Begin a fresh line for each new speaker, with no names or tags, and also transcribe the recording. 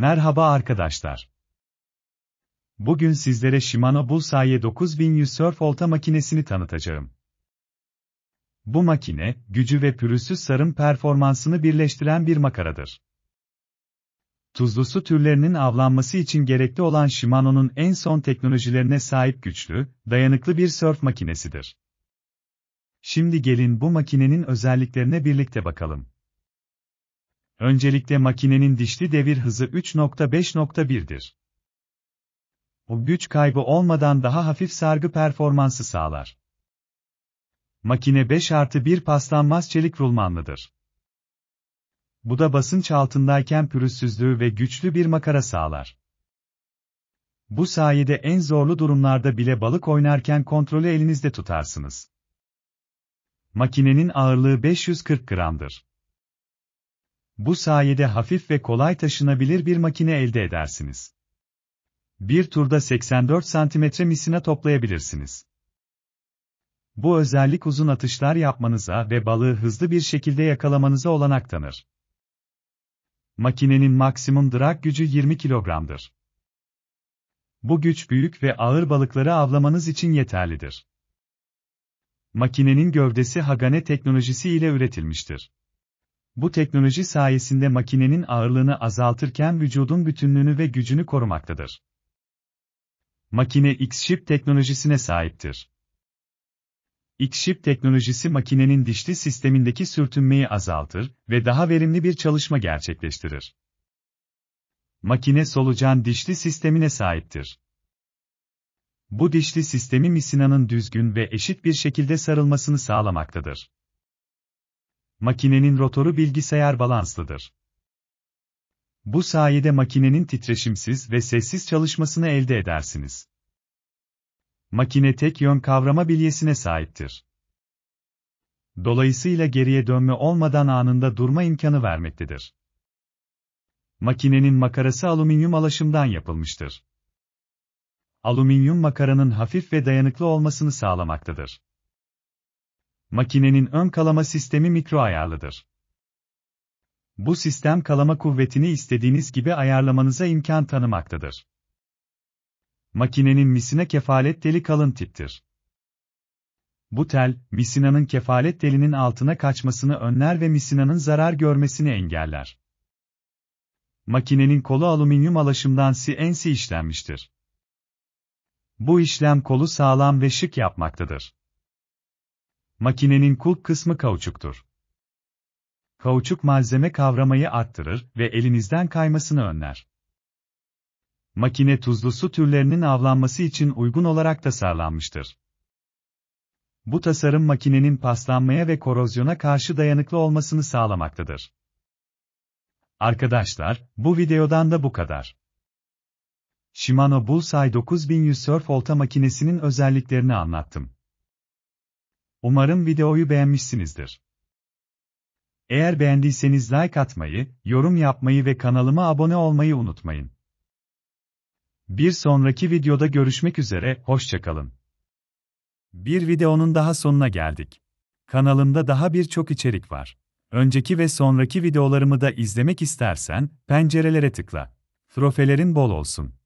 Merhaba arkadaşlar. Bugün sizlere Shimano Bullseye 9100 Surf olta makinesini tanıtacağım. Bu makine, gücü ve pürüzsüz sarım performansını birleştiren bir makaradır. Tuzlu su türlerinin avlanması için gerekli olan Shimano'nun en son teknolojilerine sahip güçlü, dayanıklı bir surf makinesidir. Şimdi gelin bu makinenin özelliklerine birlikte bakalım. Öncelikle makinenin dişli devir hızı 3.5.1'dir. Bu güç kaybı olmadan daha hafif sargı performansı sağlar. Makine 5 artı 1 paslanmaz çelik rulmanlıdır. Bu da basınç altındayken pürüzsüzlüğü ve güçlü bir makara sağlar. Bu sayede en zorlu durumlarda bile balık oynarken kontrolü elinizde tutarsınız. Makinenin ağırlığı 540 gramdır. Bu sayede hafif ve kolay taşınabilir bir makine elde edersiniz. Bir turda 84 cm misina toplayabilirsiniz. Bu özellik uzun atışlar yapmanıza ve balığı hızlı bir şekilde yakalamanıza olanak tanır. Makinenin maksimum drag gücü 20 kilogramdır. Bu güç büyük ve ağır balıkları avlamanız için yeterlidir. Makinenin gövdesi Hagane teknolojisi ile üretilmiştir. Bu teknoloji sayesinde makinenin ağırlığını azaltırken vücudun bütünlüğünü ve gücünü korumaktadır. Makine X-Ship teknolojisine sahiptir. X-Ship teknolojisi makinenin dişli sistemindeki sürtünmeyi azaltır ve daha verimli bir çalışma gerçekleştirir. Makine solucan dişli sistemine sahiptir. Bu dişli sistemi misinanın düzgün ve eşit bir şekilde sarılmasını sağlamaktadır. Makinenin rotoru bilgisayar balanslıdır. Bu sayede makinenin titreşimsiz ve sessiz çalışmasını elde edersiniz. Makine tek yön kavrama bilyesine sahiptir. Dolayısıyla geriye dönme olmadan anında durma imkanı vermektedir. Makinenin makarası alüminyum alaşımdan yapılmıştır. Alüminyum makaranın hafif ve dayanıklı olmasını sağlamaktadır. Makinenin ön kalama sistemi mikro ayarlıdır. Bu sistem kalama kuvvetini istediğiniz gibi ayarlamanıza imkan tanımaktadır. Makinenin misine kefalet deli kalın tiptir. Bu tel, misinanın kefalet delinin altına kaçmasını önler ve misinanın zarar görmesini engeller. Makinenin kolu alüminyum alaşımdan CNC işlenmiştir. Bu işlem kolu sağlam ve şık yapmaktadır. Makinenin kulp kısmı kauçuktur. Kauçuk malzeme kavramayı arttırır ve elinizden kaymasını önler. Makine tuzlu su türlerinin avlanması için uygun olarak tasarlanmıştır. Bu tasarım makinenin paslanmaya ve korozyona karşı dayanıklı olmasını sağlamaktadır. Arkadaşlar, bu videodan da bu kadar. Shimano Bullseye 9100 Surf olta makinesinin özelliklerini anlattım. Umarım videoyu beğenmişsinizdir. Eğer beğendiyseniz like atmayı, yorum yapmayı ve kanalıma abone olmayı unutmayın. Bir sonraki videoda görüşmek üzere, hoşçakalın. Bir videonun daha sonuna geldik. Kanalımda daha birçok içerik var. Önceki ve sonraki videolarımı da izlemek istersen, pencerelere tıkla. Trofelerin bol olsun.